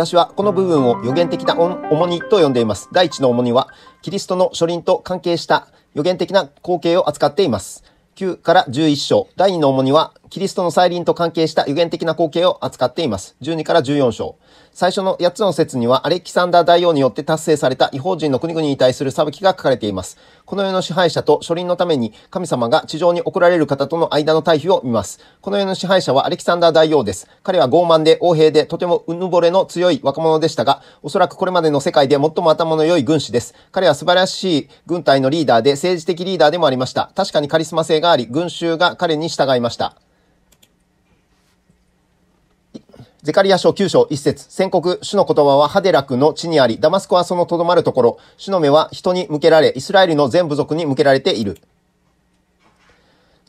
私はこの部分を予言的な重荷と呼んでいます。第一の重荷は、キリストの書輪と関係した予言的な光景を扱っています。9から11章。第2の重荷は、キリストの再臨と関係した予言的な光景を扱っています。12から14章。最初の8つの説には、アレキサンダー大王によって達成された違法人の国々に対する裁きが書かれています。この世の支配者と書輪のために神様が地上に送られる方との間の対比を見ます。この世の支配者はアレキサンダー大王です。彼は傲慢で横兵でとてもうぬぼれの強い若者でしたが、おそらくこれまでの世界で最も頭の良い軍師です。彼は素晴らしい軍隊のリーダーで政治的リーダーでもありました。確かにカリスマ性があり、群衆が彼に従いました。ゼカリア書9章1節宣告、主の言葉はハデラクの地にあり、ダマスコはそのとどまるところ、主の目は人に向けられ、イスラエルの全部族に向けられている。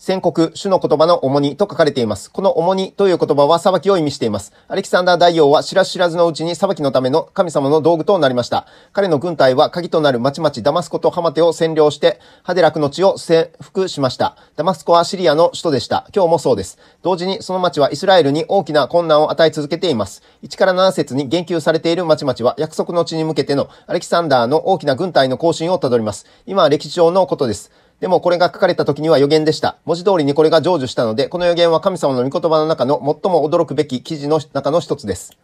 宣告、主の言葉の重荷と書かれています。この重荷という言葉は裁きを意味しています。アレキサンダー大王は知らず知らずのうちに裁きのための神様の道具となりました。彼の軍隊は鍵となる町々ダマスコとハマテを占領して、ハデラクの地を征服しました。ダマスコはシリアの首都でした。今日もそうです。同時にその町はイスラエルに大きな困難を与え続けています。1から7節に言及されている町々は約束の地に向けてのアレキサンダーの大きな軍隊の行進をたどります。今は歴史上のことです。でもこれが書かれた時には予言でした。文字通りにこれが成就したので、この予言は神様の御言葉の中の最も驚くべき記事の中の一つです。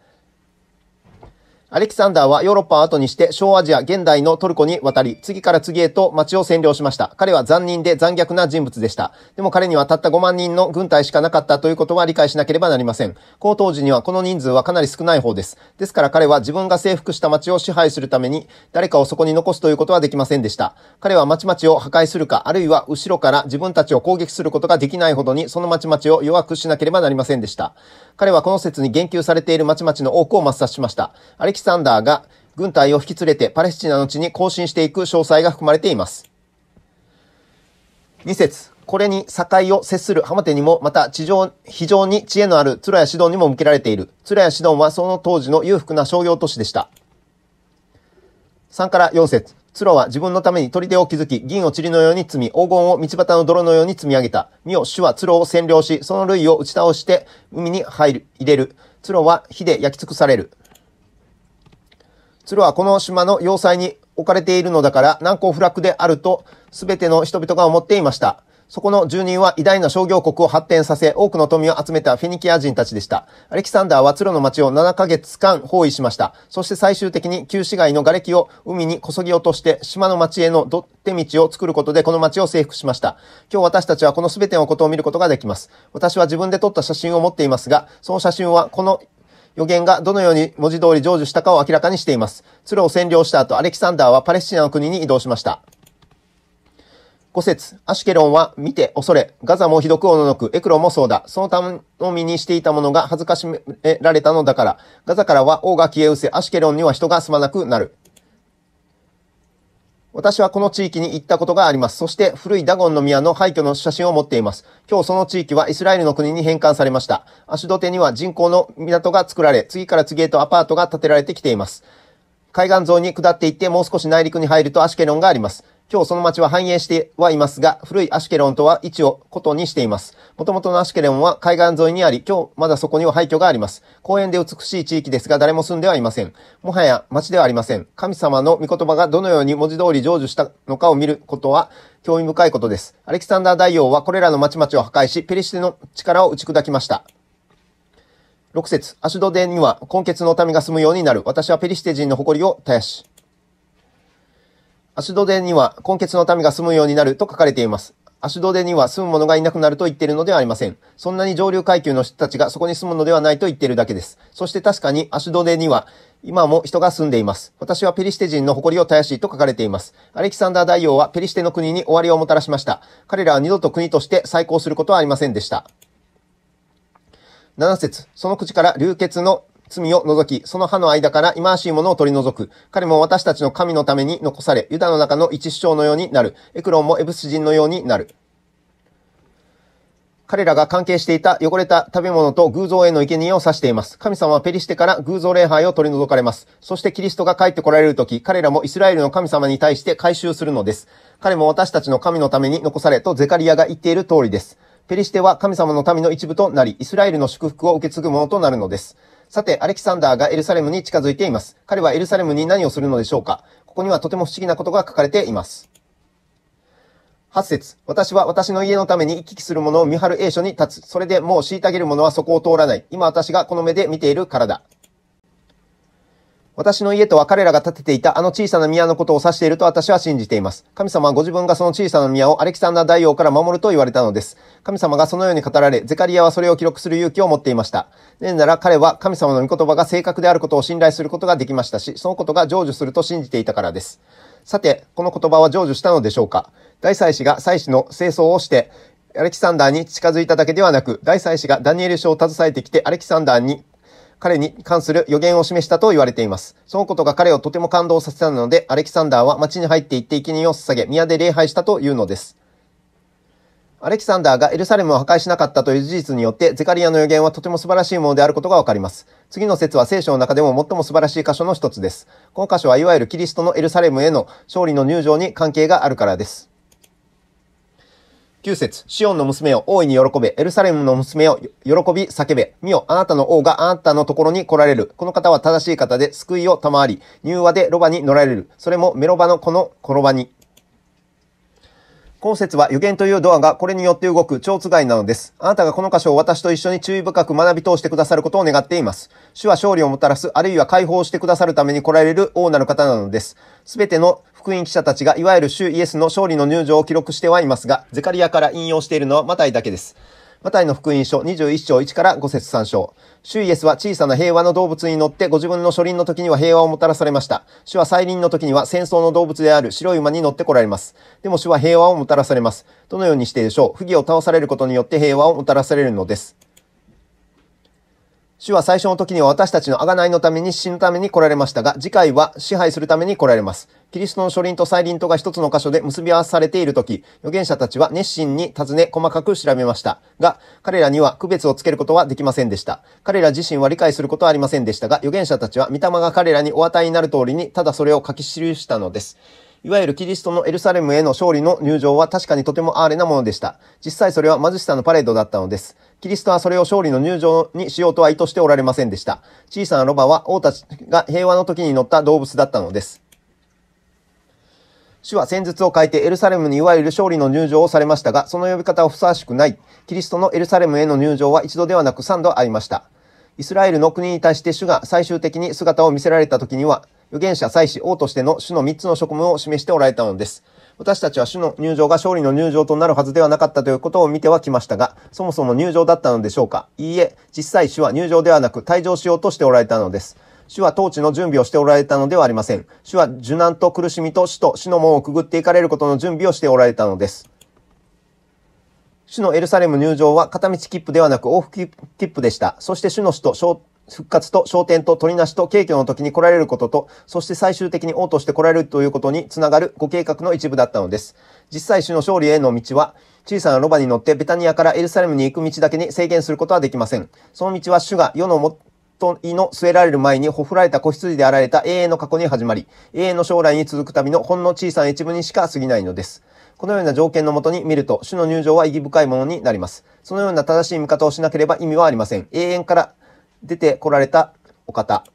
アレキサンダーはヨーロッパを後にして小アジア現代のトルコに渡り、次から次へと街を占領しました。彼は残忍で残虐な人物でした。でも彼にはたった5万人の軍隊しかなかったということは理解しなければなりません。この当時にはこの人数はかなり少ない方です。ですから彼は自分が征服した街を支配するために、誰かをそこに残すということはできませんでした。彼は街々を破壊するか、あるいは後ろから自分たちを攻撃することができないほどに、その街々を弱くしなければなりませんでした。彼はこの説に言及されている街々の多くを抹殺しました。アレキサンダーが軍隊を引き連れてパレスチナの地に行進していく詳細が含まれています。2節これに境を接する浜手にも、また地上、非常に知恵のある鶴屋シドンにも向けられている。鶴屋シドンはその当時の裕福な商業都市でした。3から4節ロは自分のために砦を築き、銀を塵のように積み、黄金を道端の泥のように積み上げた。身を主は鶴を占領し、その類を打ち倒して海に入る、入れる。ロは火で焼き尽くされる。鶴はこの島の要塞に置かれているのだから難攻不落であると全ての人々が思っていました。そこの住人は偉大な商業国を発展させ、多くの富を集めたフェニキア人たちでした。アレキサンダーは鶴の町を7ヶ月間包囲しました。そして最終的に旧市街の瓦礫を海にこそぎ落として、島の町への土手道を作ることでこの町を征服しました。今日私たちはこの全てのことを見ることができます。私は自分で撮った写真を持っていますが、その写真はこの予言がどのように文字通り成就したかを明らかにしています。鶴を占領した後、アレキサンダーはパレスチナの国に移動しました。5節アシュケロンは見て恐れ、ガザもひどくおののく、エクロンもそうだ。その頼みにしていたものが恥ずかしめられたのだから、ガザからは王が消え失せ、アシュケロンには人が住まなくなる。私はこの地域に行ったことがあります。そして古いダゴンの宮の廃墟の写真を持っています。今日その地域はイスラエルの国に返還されました。足土手には人工の港が作られ、次から次へとアパートが建てられてきています。海岸沿いに下っていってもう少し内陸に入るとアシュケロンがあります。今日その町は繁栄してはいますが、古いアシュケロンとは位置をことにしています。元々のアシュケロンは海岸沿いにあり、今日まだそこには廃墟があります。公園で美しい地域ですが、誰も住んではいません。もはや町ではありません。神様の御言葉がどのように文字通り成就したのかを見ることは、興味深いことです。アレキサンダー大王はこれらの町々を破壊し、ペリシテの力を打ち砕きました。6節アシュドデには、根血の民が住むようになる。私はペリシテ人の誇りを絶やし。足戸でには、根血の民が住むようになると書かれています。足戸でには住む者がいなくなると言っているのではありません。そんなに上流階級の人たちがそこに住むのではないと言っているだけです。そして確かに足戸でには今も人が住んでいます。私はペリシテ人の誇りを絶やしと書かれています。アレキサンダー大王はペリシテの国に終わりをもたらしました。彼らは二度と国として再興することはありませんでした。7節その口から流血の罪を除き、その歯の間から忌まわしいものを取り除く。彼も私たちの神のために残され、ユダの中の一首張のようになる。エクロンもエブス人のようになる。彼らが関係していた汚れた食べ物と偶像への生贄を指しています。神様はペリシテから偶像礼拝を取り除かれます。そしてキリストが帰ってこられるとき、彼らもイスラエルの神様に対して回収するのです。彼も私たちの神のために残されとゼカリアが言っている通りです。ペリシテは神様の民の一部となり、イスラエルの祝福を受け継ぐものとなるのです。さて、アレキサンダーがエルサレムに近づいています。彼はエルサレムに何をするのでしょうかここにはとても不思議なことが書かれています。8節私は私の家のために行き来する者を見張る A 所に立つ。それでもう虐げる者はそこを通らない。今私がこの目で見ているからだ。私の家とは彼らが建てていたあの小さな宮のことを指していると私は信じています。神様はご自分がその小さな宮をアレキサンダー大王から守ると言われたのです。神様がそのように語られ、ゼカリアはそれを記録する勇気を持っていました。ねえなら彼は神様の御言葉が正確であることを信頼することができましたし、そのことが成就すると信じていたからです。さて、この言葉は成就したのでしょうか大祭司が祭司の清掃をして、アレキサンダーに近づいただけではなく、大祭司がダニエル書を携えてきて、アレキサンダーに彼に関する予言を示したと言われています。そのことが彼をとても感動させたので、アレキサンダーは町に入って行って生贄を捧げ、宮で礼拝したというのです。アレキサンダーがエルサレムを破壊しなかったという事実によって、ゼカリアの予言はとても素晴らしいものであることがわかります。次の説は聖書の中でも最も素晴らしい箇所の一つです。この箇所はいわゆるキリストのエルサレムへの勝利の入場に関係があるからです。9節シオンの娘を大いに喜べ、エルサレムの娘を喜び叫べ、見よ、あなたの王があなたのところに来られる。この方は正しい方で救いを賜り、柔和でロバに乗られる。それもメロバのこの転ばに。今節は予言というドアがこれによって動く蝶都外なのです。あなたがこの箇所を私と一緒に注意深く学び通してくださることを願っています。主は勝利をもたらす、あるいは解放してくださるために来られる王なる方なのです。すべての福音記者たちがいわゆる主イエスの勝利の入場を記録してはいますが、ゼカリアから引用しているのはマタイだけです。マタイの福音書21章1から5節3章。主イエスは小さな平和の動物に乗ってご自分の初輪の時には平和をもたらされました。主は再臨の時には戦争の動物である白い馬に乗ってこられます。でも主は平和をもたらされます。どのようにしてでしょう不義を倒されることによって平和をもたらされるのです。主は最初の時には私たちの贖いのために死ぬために来られましたが、次回は支配するために来られます。キリストの書輪と再臨とが一つの箇所で結び合わされている時、預言者たちは熱心に尋ね細かく調べました。が、彼らには区別をつけることはできませんでした。彼ら自身は理解することはありませんでしたが、預言者たちは御霊が彼らにお与えになる通りに、ただそれを書き記したのです。いわゆるキリストのエルサレムへの勝利の入場は確かにとても哀れなものでした。実際それは貧しさのパレードだったのです。キリストはそれを勝利の入場にしようとは意図しておられませんでした。小さなロバは王たちが平和の時に乗った動物だったのです。主は戦術を変えてエルサレムにいわゆる勝利の入場をされましたが、その呼び方はふさわしくない。キリストのエルサレムへの入場は一度ではなく三度ありました。イスラエルの国に対して主が最終的に姿を見せられた時には、預言者、祭司、王としての主の3つの職務を示しておられたのです。私たちは主の入場が勝利の入場となるはずではなかったということを見てはきましたが、そもそも入場だったのでしょうかいいえ、実際主は入場ではなく退場しようとしておられたのです。主は統治の準備をしておられたのではありません。主は受難と苦しみと死と死の門をくぐっていかれることの準備をしておられたのです。主のエルサレム入場は片道切符ではなく往復切符でした。そして主の死と復活と昇天と取りなしと景挙の時に来られることと、そして最終的に王として来られるということにつながるご計画の一部だったのです。実際主の勝利への道は、小さなロバに乗ってベタニアからエルサレムに行く道だけに制限することはできません。その道は主が世のもとの据えられる前にほふられた子羊であられた永遠の過去に始まり、永遠の将来に続くたのほんの小さな一部にしか過ぎないのです。このような条件のもとに見ると、種の入場は意義深いものになります。そのような正しい見方をしなければ意味はありません。永遠から出てこられたお方。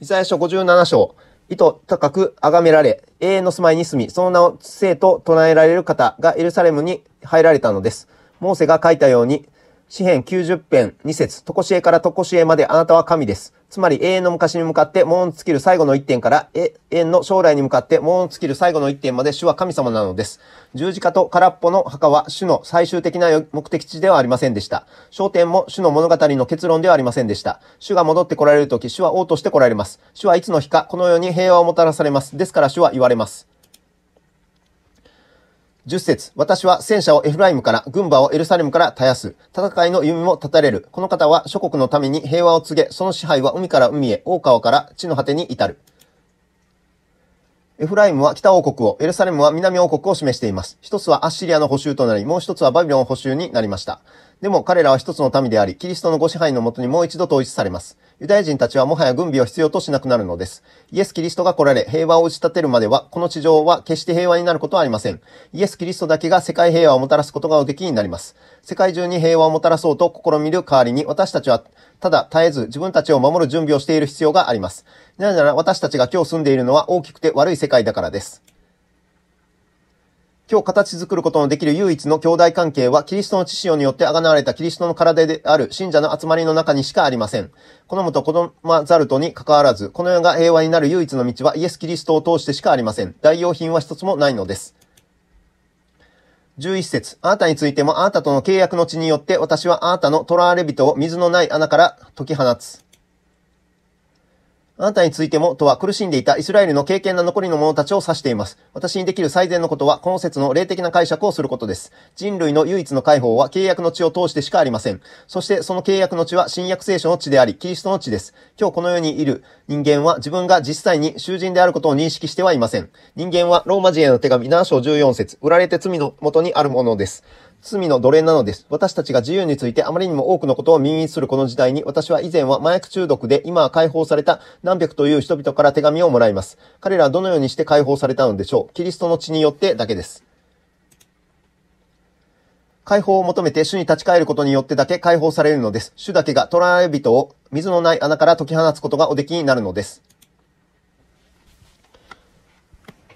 イザヤ書57章。意図高く崇められ、永遠の住まいに住み、その名を生と唱えられる方がエルサレムに入られたのです。モーセが書いたように、詩編90編2節とこしえからとこしえまであなたは神です。つまり永遠の昔に向かって門を尽きる最後の一点から永遠の将来に向かって門を尽きる最後の一点まで主は神様なのです。十字架と空っぽの墓は主の最終的な目的地ではありませんでした。焦点も主の物語の結論ではありませんでした。主が戻って来られるとき主は王として来られます。主はいつの日かこの世に平和をもたらされます。ですから主は言われます。10節私は戦車をエフライムから、軍馬をエルサレムから絶やす。戦いの弓も立たれる。この方は諸国のために平和を告げ、その支配は海から海へ、大川から地の果てに至る。エフライムは北王国を、エルサレムは南王国を示しています。一つはアッシリアの補修となり、もう一つはバビロン補修になりました。でも彼らは一つの民であり、キリストのご支配のもとにもう一度統一されます。ユダヤ人たちはもはや軍備を必要としなくなるのです。イエス・キリストが来られ、平和を打ち立てるまでは、この地上は決して平和になることはありません。イエス・キリストだけが世界平和をもたらすことがおできになります。世界中に平和をもたらそうと試みる代わりに、私たちは、ただ絶えず自分たちを守る準備をしている必要があります。なぜなら私たちが今日住んでいるのは大きくて悪い世界だからです。今日形作ることのできる唯一の兄弟関係は、キリストの知識によってあがなわれたキリストの体である信者の集まりの中にしかありません。好むと好まざるとに関わらず、この世が平和になる唯一の道はイエス・キリストを通してしかありません。代用品は一つもないのです。11節あなたについてもあなたとの契約の地によって私はあなたの囚われ人を水のない穴から解き放つ。あなたについてもとは苦しんでいたイスラエルの経験な残りの者たちを指しています。私にできる最善のことは、この説の霊的な解釈をすることです。人類の唯一の解放は契約の地を通してしかありません。そしてその契約の地は新約聖書の地であり、キリストの地です。今日この世にいる人間は自分が実際に囚人であることを認識してはいません。人間はローマ人への手紙7章14節売られて罪のもとにあるものです。罪の奴隷なのです。私たちが自由についてあまりにも多くのことを民意するこの時代に、私は以前は麻薬中毒で今は解放された何百という人々から手紙をもらいます。彼らはどのようにして解放されたのでしょう。キリストの血によってだけです。解放を求めて主に立ち返ることによってだけ解放されるのです。主だけが捕らえ人を水のない穴から解き放つことがおできになるのです。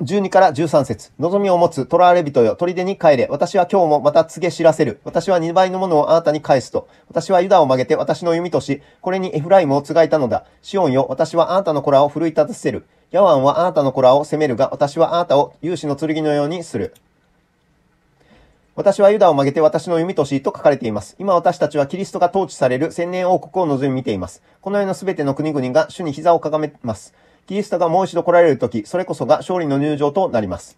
12から13節望みを持つ、囚われ人よ、砦に帰れ。私は今日もまた告げ知らせる。私は2倍のものをあなたに返すと。私はユダを曲げて私の弓とし、これにエフライムをつがいたのだ。シオンよ、私はあなたの子らを奮い立たせる。ヤワンはあなたの子らを責めるが、私はあなたを勇士の剣のようにする。私はユダを曲げて私の弓としと書かれています。今私たちはキリストが統治される千年王国を望み見ています。この世の全ての国々が主に膝をかがめます。キリストがもう一度来られる時、それこそが勝利の入場となります。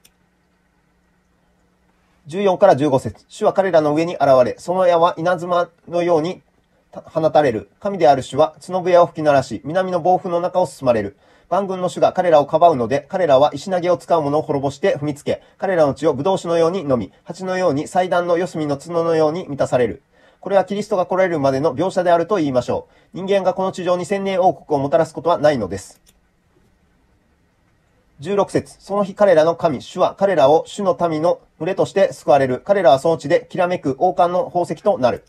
14から15節主は彼らの上に現れ、その矢は稲妻のように放たれる。神である主は角部屋を吹き鳴らし、南の暴風の中を進まれる。万軍の主が彼らをかばうので、彼らは石投げを使う者を滅ぼして踏みつけ、彼らの血をぶどう酒のように飲み、蜂のように祭壇の四隅の角のように満たされる。これはキリストが来られるまでの描写であると言いましょう。人間がこの地上に千年王国をもたらすことはないのです。16節その日彼らの神、主は彼らを主の民の群れとして救われる。彼らは装置できらめく王冠の宝石となる。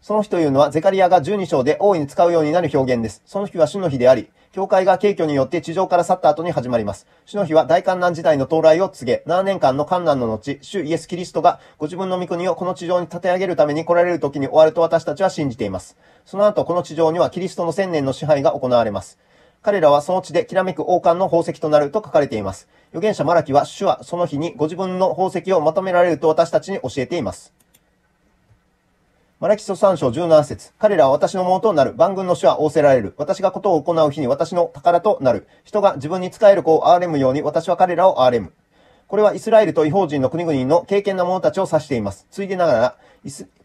その日というのは、ゼカリアが12章で大いに使うようになる表現です。その日は主の日であり、教会が景挙によって地上から去った後に始まります。主の日は大観難時代の到来を告げ、7年間の観難の後、主イエス・キリストがご自分の御国をこの地上に立て上げるために来られる時に終わると私たちは信じています。その後、この地上にはキリストの千年の支配が行われます。彼らはその地できらめく王冠の宝石となると書かれています。預言者マラキは主はその日にご自分の宝石をまとめられると私たちに教えています。マラキソ3章17節彼らは私のものとなる。万軍の主は仰せられる。私がことを行う日に私の宝となる。人が自分に仕える子を憐れむように私は彼らを憐れむ。これはイスラエルと違法人の国々の敬虔な者たちを指しています。ついでながら、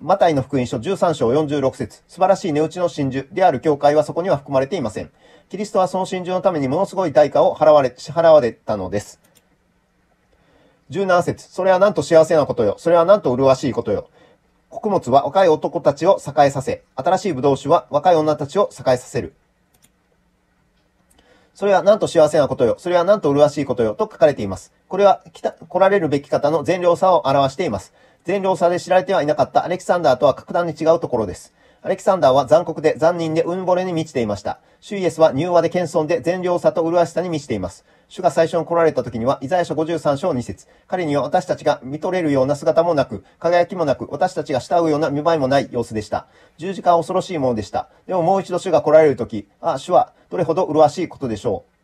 マタイの福音書13章46節素晴らしい値打ちの真珠である教会はそこには含まれていません。キリストはその真珠のためにものすごい代価を払われ、支払われたのです。17節それはなんと幸せなことよ。それはなんと麗しいことよ。穀物は若い男たちを栄えさせ、新しい葡萄酒は若い女たちを栄えさせる。それはなんと幸せなことよ。それはなんと麗しいことよ。と書かれています。これは来られるべき方の善良さを表しています。全良差で知られてはいなかったアレキサンダーとは格段に違うところです。アレキサンダーは残酷で残忍でうんぼれに満ちていました。シュイエスは柔和で謙遜で善良さと麗しさに満ちています。主が最初に来られた時には、イザヤ書53章2節彼には私たちが見とれるような姿もなく、輝きもなく、私たちが慕うような見栄えもない様子でした。十字架は恐ろしいものでした。でももう一度主が来られる時、ああ、主はどれほど麗しいことでしょう。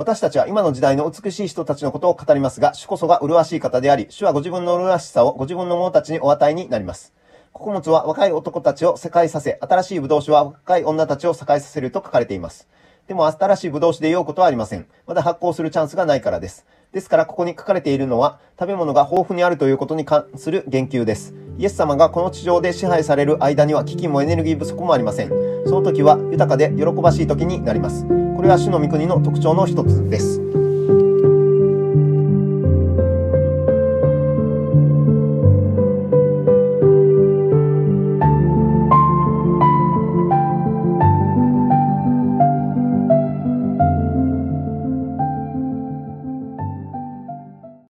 私たちは今の時代の美しい人たちのことを語りますが、主こそが麗しい方であり、主はご自分の麗しさをご自分の者たちにお与えになります。穀物は若い男たちを世界させ、新しい葡萄酒は若い女たちを世えさせると書かれています。でも新しい葡萄酒で酔うことはありません。まだ発酵するチャンスがないからです。ですからここに書かれているのは、食べ物が豊富にあるということに関する言及です。イエス様がこの地上で支配される間には飢饉もエネルギー不足もありません。その時は豊かで喜ばしい時になります。これは主の御国の特徴の一つです。